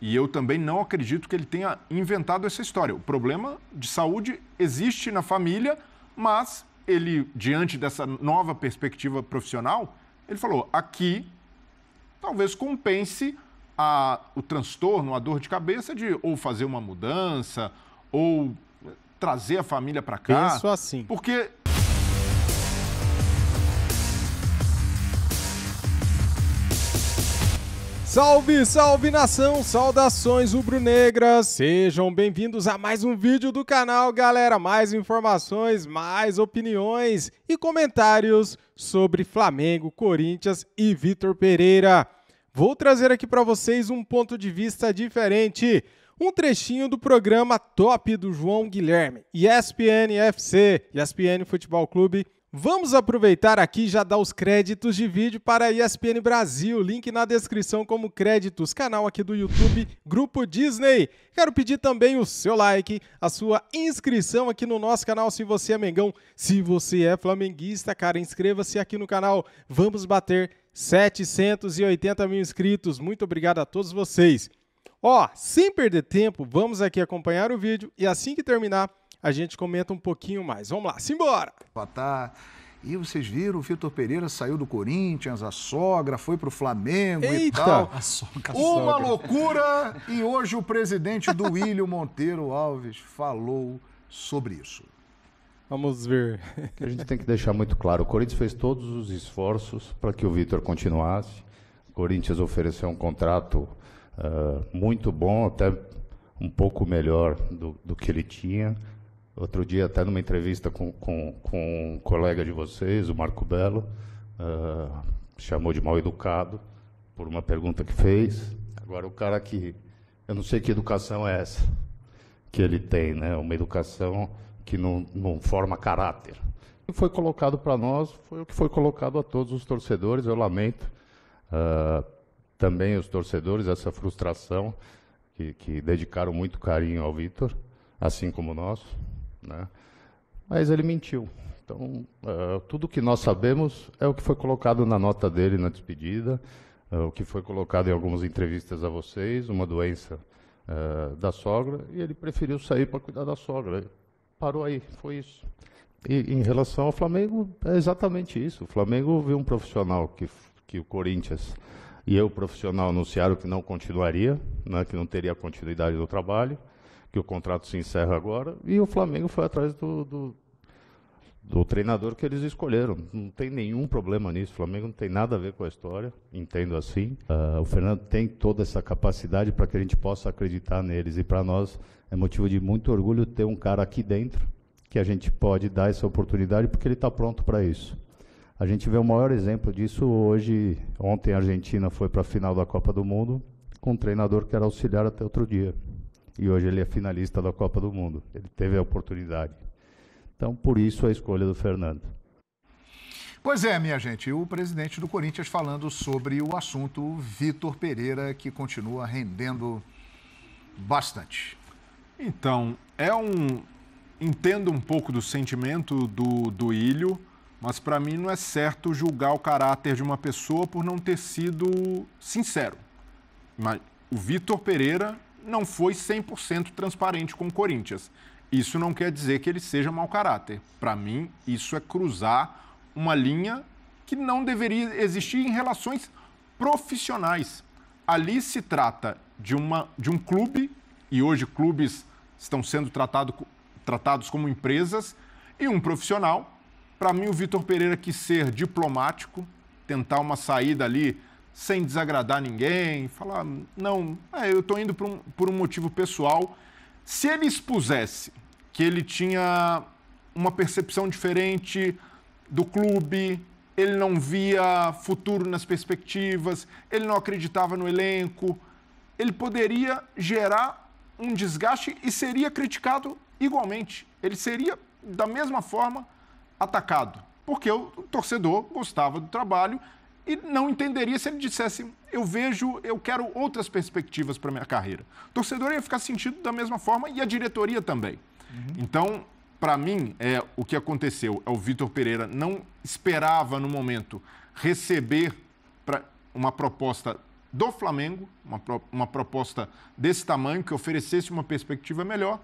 E eu também não acredito que ele tenha inventado essa história. O problema de saúde existe na família, mas ele, diante dessa nova perspectiva profissional, ele falou: aqui talvez compense a, o transtorno, a dor de cabeça de ou fazer uma mudança ou trazer a família para cá. Penso assim. Porque Salve, salve nação, saudações rubro-negras, sejam bem-vindos a mais um vídeo do canal, galera. Mais informações, mais opiniões e comentários sobre Flamengo, Corinthians e Vitor Pereira. Vou trazer aqui para vocês um ponto de vista diferente, um trechinho do programa top do João Guilherme, ESPN FC, ESPN Futebol Clube Vamos aproveitar aqui já dar os créditos de vídeo para a ESPN Brasil, link na descrição como créditos, canal aqui do YouTube Grupo Disney. Quero pedir também o seu like, a sua inscrição aqui no nosso canal se você é mengão, se você é flamenguista, cara, inscreva-se aqui no canal. Vamos bater 780 mil inscritos. Muito obrigado a todos vocês. Ó, sem perder tempo, vamos aqui acompanhar o vídeo e assim que terminar a gente comenta um pouquinho mais. Vamos lá, simbora! Patar. E vocês viram, o Vitor Pereira saiu do Corinthians, a sogra foi pro Flamengo Eita, e tal. A sogra, a Uma sogra. loucura! E hoje o presidente do Willio Monteiro Alves falou sobre isso. Vamos ver. A gente tem que deixar muito claro, o Corinthians fez todos os esforços para que o Vitor continuasse. O Corinthians ofereceu um contrato uh, muito bom, até um pouco melhor do, do que ele tinha. Outro dia, até numa entrevista com, com, com um colega de vocês, o Marco Belo, uh, chamou de mal educado por uma pergunta que fez. Agora, o cara que. Eu não sei que educação é essa que ele tem, né? Uma educação que não, não forma caráter. E foi colocado para nós, foi o que foi colocado a todos os torcedores, eu lamento. Uh, também os torcedores, essa frustração que, que dedicaram muito carinho ao Vitor, assim como nós. Né? Mas ele mentiu. Então, uh, tudo que nós sabemos é o que foi colocado na nota dele na despedida, uh, o que foi colocado em algumas entrevistas a vocês, uma doença uh, da sogra, e ele preferiu sair para cuidar da sogra. parou aí, foi isso. E em relação ao Flamengo, é exatamente isso. O Flamengo viu um profissional que, que o Corinthians e eu, profissional, anunciaram que não continuaria, né, que não teria continuidade do trabalho que o contrato se encerra agora, e o Flamengo foi atrás do, do, do treinador que eles escolheram. Não tem nenhum problema nisso. O Flamengo não tem nada a ver com a história, entendo assim. Uh, o Fernando tem toda essa capacidade para que a gente possa acreditar neles. E para nós é motivo de muito orgulho ter um cara aqui dentro que a gente pode dar essa oportunidade porque ele está pronto para isso. A gente vê o maior exemplo disso hoje. Ontem a Argentina foi para a final da Copa do Mundo com um treinador que era auxiliar até outro dia. E hoje ele é finalista da Copa do Mundo. Ele teve a oportunidade. Então, por isso a escolha do Fernando. Pois é, minha gente, o presidente do Corinthians falando sobre o assunto Vitor Pereira, que continua rendendo bastante. Então, é um. Entendo um pouco do sentimento do, do Ilho, mas para mim não é certo julgar o caráter de uma pessoa por não ter sido sincero. Mas o Vitor Pereira não foi 100% transparente com o Corinthians. Isso não quer dizer que ele seja mau caráter. Para mim, isso é cruzar uma linha que não deveria existir em relações profissionais. Ali se trata de, uma, de um clube, e hoje clubes estão sendo tratado, tratados como empresas, e um profissional. Para mim, o Vitor Pereira quis ser diplomático, tentar uma saída ali sem desagradar ninguém, falar, não, é, eu estou indo por um, por um motivo pessoal. Se ele expusesse que ele tinha uma percepção diferente do clube, ele não via futuro nas perspectivas, ele não acreditava no elenco, ele poderia gerar um desgaste e seria criticado igualmente. Ele seria, da mesma forma, atacado, porque o torcedor gostava do trabalho e não entenderia se ele dissesse: eu vejo, eu quero outras perspectivas para minha carreira. O torcedor ia ficar sentido da mesma forma e a diretoria também. Uhum. Então, para mim, é o que aconteceu é o Vitor Pereira não esperava no momento receber uma proposta do Flamengo, uma, pro, uma proposta desse tamanho que oferecesse uma perspectiva melhor,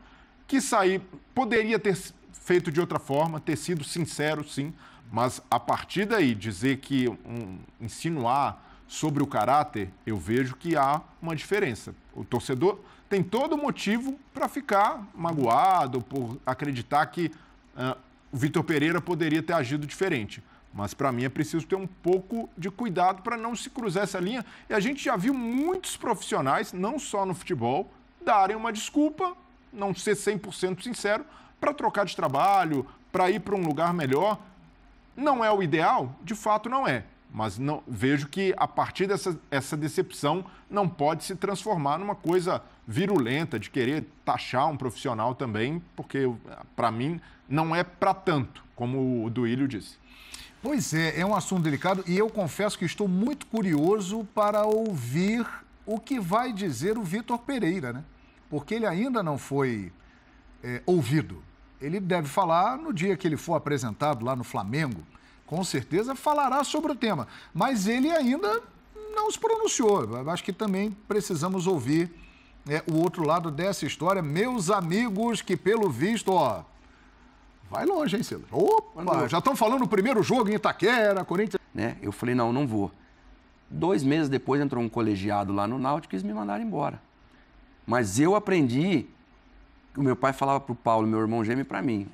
que sair poderia ter feito de outra forma, ter sido sincero, sim, mas a partir daí dizer que um, insinuar sobre o caráter, eu vejo que há uma diferença. O torcedor tem todo motivo para ficar magoado por acreditar que uh, o Vitor Pereira poderia ter agido diferente. Mas para mim é preciso ter um pouco de cuidado para não se cruzar essa linha. E a gente já viu muitos profissionais, não só no futebol, darem uma desculpa, não ser 100% sincero, para trocar de trabalho, para ir para um lugar melhor. Não é o ideal? De fato, não é. Mas não, vejo que a partir dessa essa decepção não pode se transformar numa coisa virulenta de querer taxar um profissional também, porque para mim não é para tanto, como o Duílio disse. Pois é, é um assunto delicado e eu confesso que estou muito curioso para ouvir o que vai dizer o Vitor Pereira, né? Porque ele ainda não foi é, ouvido. Ele deve falar no dia que ele for apresentado lá no Flamengo. Com certeza falará sobre o tema, mas ele ainda não se pronunciou. Acho que também precisamos ouvir é, o outro lado dessa história. Meus amigos, que pelo visto, ó, Vai longe, hein, Silas? Opa, já estão falando o primeiro jogo em Itaquera, Corinthians. Né? Eu falei, não, não vou. Dois meses depois entrou um colegiado lá no Náutico e eles me mandaram embora. Mas eu aprendi o meu pai falava para o Paulo, meu irmão gêmeo, para mim: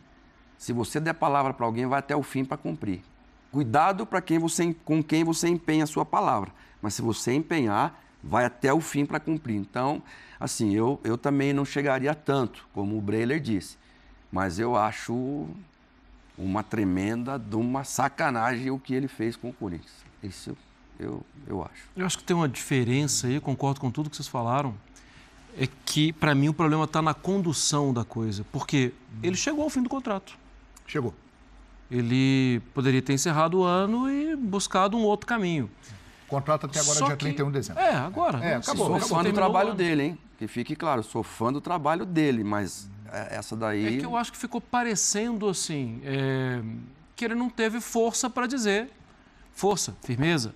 se você der palavra para alguém, vai até o fim para cumprir. Cuidado para quem você, com quem você empenha a sua palavra, mas se você empenhar, vai até o fim para cumprir. Então, assim, eu, eu também não chegaria tanto, como o Breiler disse, mas eu acho uma tremenda de uma sacanagem o que ele fez com o Corinthians. Isso eu, eu acho. Eu acho que tem uma diferença aí, concordo com tudo que vocês falaram, é que, para mim, o problema está na condução da coisa. Porque hum. ele chegou ao fim do contrato. Chegou. Ele poderia ter encerrado o ano e buscado um outro caminho. O contrato até agora é dia que... 31 de dezembro. É, agora. É, acabou. Sou fã do trabalho dele, hein? Que fique claro, sou fã do trabalho dele, mas é, essa daí... É que eu acho que ficou parecendo, assim, é... que ele não teve força para dizer... Força, firmeza.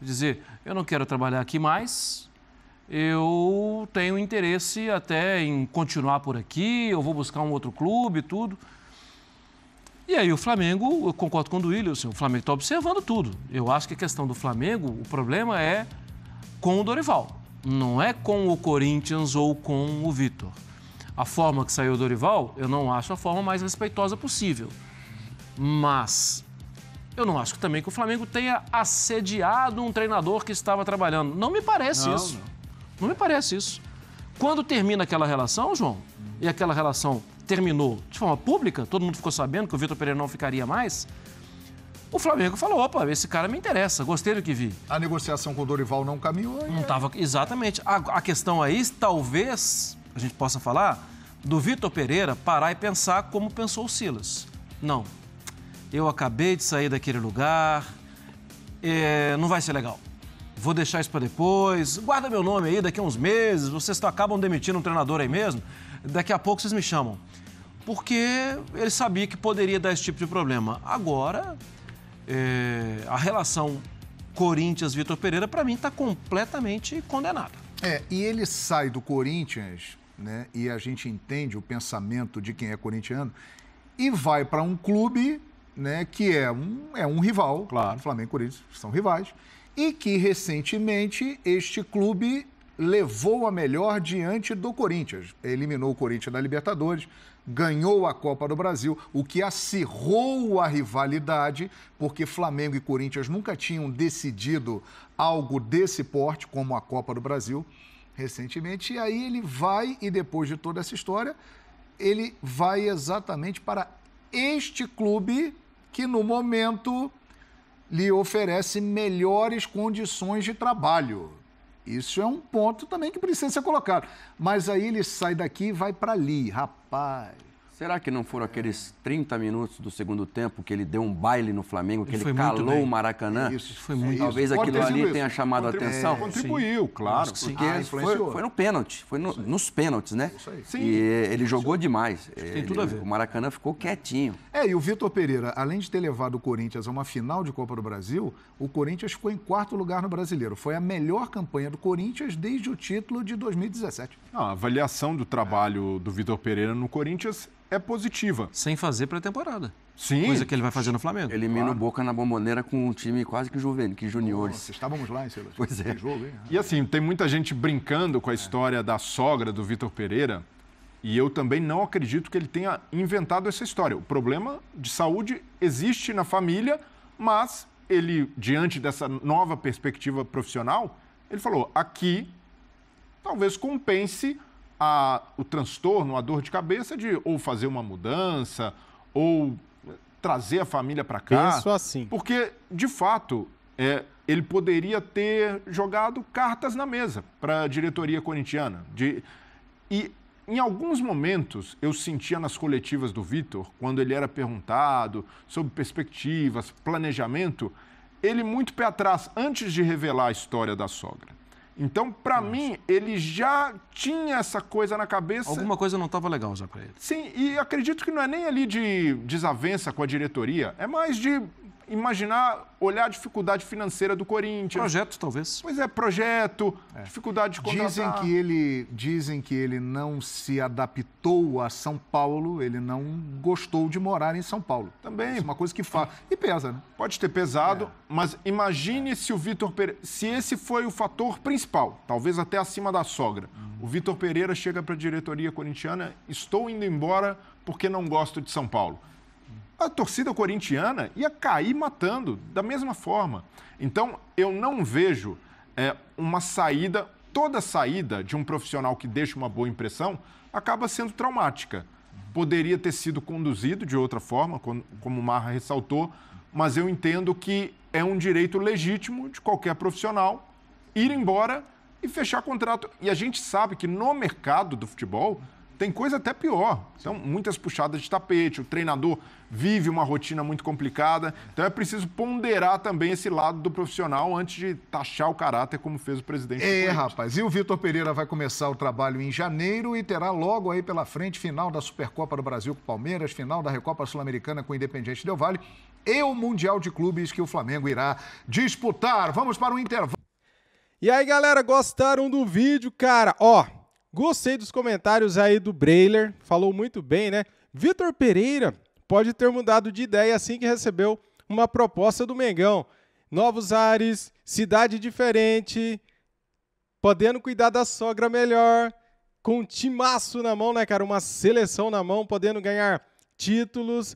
Dizer, eu não quero trabalhar aqui mais, eu tenho interesse até em continuar por aqui, eu vou buscar um outro clube e tudo. E aí o Flamengo, eu concordo com o Duílio, assim, o Flamengo está observando tudo. Eu acho que a questão do Flamengo, o problema é com o Dorival, não é com o Corinthians ou com o Vitor. A forma que saiu o Dorival, eu não acho a forma mais respeitosa possível. Mas eu não acho também que o Flamengo tenha assediado um treinador que estava trabalhando. Não me parece não, isso. Não. Não me parece isso. Quando termina aquela relação, João, e aquela relação terminou de forma pública, todo mundo ficou sabendo que o Vitor Pereira não ficaria mais, o Flamengo falou: opa, esse cara me interessa, gostei do que vi. A negociação com o Dorival não caminhou. Não estava. Exatamente. A, a, questão aí, talvez a gente possa falar, do Vitor Pereira parar e pensar como pensou o Silas. Não. Eu acabei de sair daquele lugar, é, não vai ser legal vou deixar isso para depois, guarda meu nome aí, daqui a uns meses, vocês acabam demitindo um treinador aí mesmo, daqui a pouco vocês me chamam. Porque ele sabia que poderia dar esse tipo de problema. Agora, é, a relação Corinthians-Vitor Pereira, para mim, está completamente condenada. É, e ele sai do Corinthians, né? E a gente entende o pensamento de quem é corintiano, e vai para um clube, né? Que é um, é um rival. Claro. Flamengo e Corinthians são rivais e que recentemente este clube levou a melhor diante do Corinthians. Eliminou o Corinthians da Libertadores, ganhou a Copa do Brasil, o que acirrou a rivalidade, porque Flamengo e Corinthians nunca tinham decidido algo desse porte, como a Copa do Brasil, recentemente. E aí ele vai, e depois de toda essa história, ele vai exatamente para este clube que no momento lhe oferece melhores condições de trabalho. Isso é um ponto também que precisa ser colocado. Mas aí ele sai daqui e vai para ali. Rapaz, Será que não foram aqueles 30 minutos do segundo tempo que ele deu um baile no Flamengo, que ele, ele calou o Maracanã? Isso, foi muito. Talvez isso. aquilo ali isso. tenha chamado Contribu a atenção. É, contribuiu, claro. Porque ah, foi, foi, no pênalti, foi no, nos pênaltis, né? Isso aí. Sim, e ele jogou demais. Ele, tem tudo a ver. O Maracanã ficou quietinho. É, e o Vitor Pereira, além de ter levado o Corinthians a uma final de Copa do Brasil, o Corinthians ficou em quarto lugar no Brasileiro. Foi a melhor campanha do Corinthians desde o título de 2017. Não, a avaliação do trabalho é. do Vitor Pereira no Corinthians é positiva. Sem fazer pré-temporada. Sim. Coisa que ele vai fazer no Flamengo. Elimina claro. o Boca na bomboneira com um time quase que juvenil, que juniores. Nossa, estávamos lá, em Silas? Pois é. Jogo, hein? E assim, tem muita gente brincando com a história é. da sogra do Vitor Pereira. E eu também não acredito que ele tenha inventado essa história. O problema de saúde existe na família, mas ele, diante dessa nova perspectiva profissional, ele falou: aqui talvez compense a, o transtorno, a dor de cabeça de ou fazer uma mudança ou trazer a família para cá. Penso assim. Porque, de fato, é, ele poderia ter jogado cartas na mesa para a diretoria corintiana. De, e em alguns momentos eu sentia nas coletivas do Vitor, quando ele era perguntado sobre perspectivas, planejamento, ele muito pé atrás antes de revelar a história da sogra. Então, para mim, ele já tinha essa coisa na cabeça. Alguma coisa não estava legal já para ele. Sim, e acredito que não é nem ali de desavença com a diretoria, é mais de imaginar, olhar a dificuldade financeira do Corinthians. Projeto, talvez. Pois é, projeto, é. dificuldade de contratar. Dizem que, ele, dizem que ele não se adaptou a São Paulo, ele não gostou de morar em São Paulo. Também. é uma coisa que faz. E pesa, né? Pode ter pesado, é. mas imagine é. se o Vitor Pereira... Se esse foi o fator principal, talvez até acima da sogra. Uhum. O Vitor Pereira chega para a diretoria corintiana, estou indo embora porque não gosto de São Paulo a torcida corintiana ia cair matando da mesma forma. Então, eu não vejo é, uma saída, toda saída de um profissional que deixa uma boa impressão acaba sendo traumática. Poderia ter sido conduzido de outra forma, como o Marra ressaltou, mas eu entendo que é um direito legítimo de qualquer profissional ir embora e fechar contrato. E a gente sabe que no mercado do futebol tem coisa até pior. São então, muitas puxadas de tapete, o treinador vive uma rotina muito complicada. Então é preciso ponderar também esse lado do profissional antes de taxar o caráter como fez o presidente. É, rapaz. E o Vitor Pereira vai começar o trabalho em janeiro e terá logo aí pela frente final da Supercopa do Brasil com o Palmeiras, final da Recopa Sul-Americana com o Independiente Del Vale e o Mundial de Clubes que o Flamengo irá disputar. Vamos para o intervalo. E aí, galera, gostaram do vídeo, cara? Ó, Gostei dos comentários aí do Brailer, falou muito bem, né? Vitor Pereira pode ter mudado de ideia assim que recebeu uma proposta do Mengão. Novos ares, cidade diferente, podendo cuidar da sogra melhor, com um timaço na mão, né, cara? Uma seleção na mão, podendo ganhar títulos.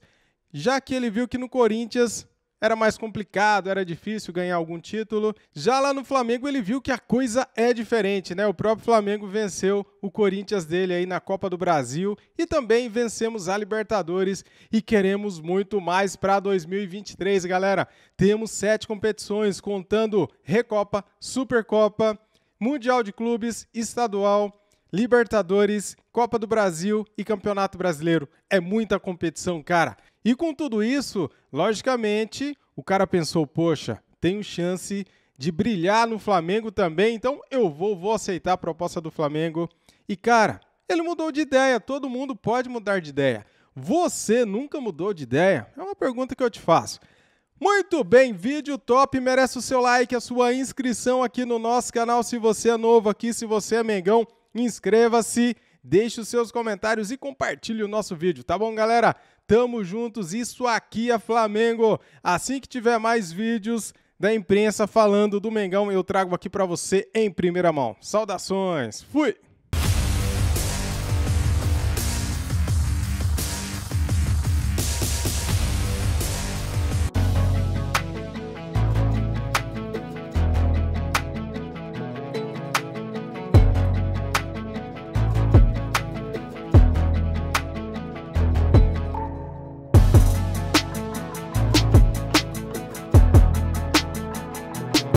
Já que ele viu que no Corinthians era mais complicado, era difícil ganhar algum título. Já lá no Flamengo ele viu que a coisa é diferente, né? O próprio Flamengo venceu o Corinthians dele aí na Copa do Brasil e também vencemos a Libertadores e queremos muito mais para 2023, galera. Temos sete competições contando Recopa, Supercopa, Mundial de Clubes, Estadual, Libertadores, Copa do Brasil e Campeonato Brasileiro. É muita competição, cara. E com tudo isso, logicamente, o cara pensou: poxa, tenho chance de brilhar no Flamengo também, então eu vou, vou aceitar a proposta do Flamengo. E cara, ele mudou de ideia, todo mundo pode mudar de ideia. Você nunca mudou de ideia? É uma pergunta que eu te faço. Muito bem, vídeo top, merece o seu like, a sua inscrição aqui no nosso canal. Se você é novo aqui, se você é mengão, inscreva-se, deixe os seus comentários e compartilhe o nosso vídeo, tá bom, galera? Tamo juntos, isso aqui é Flamengo. Assim que tiver mais vídeos da imprensa falando do Mengão, eu trago aqui para você em primeira mão. Saudações, fui!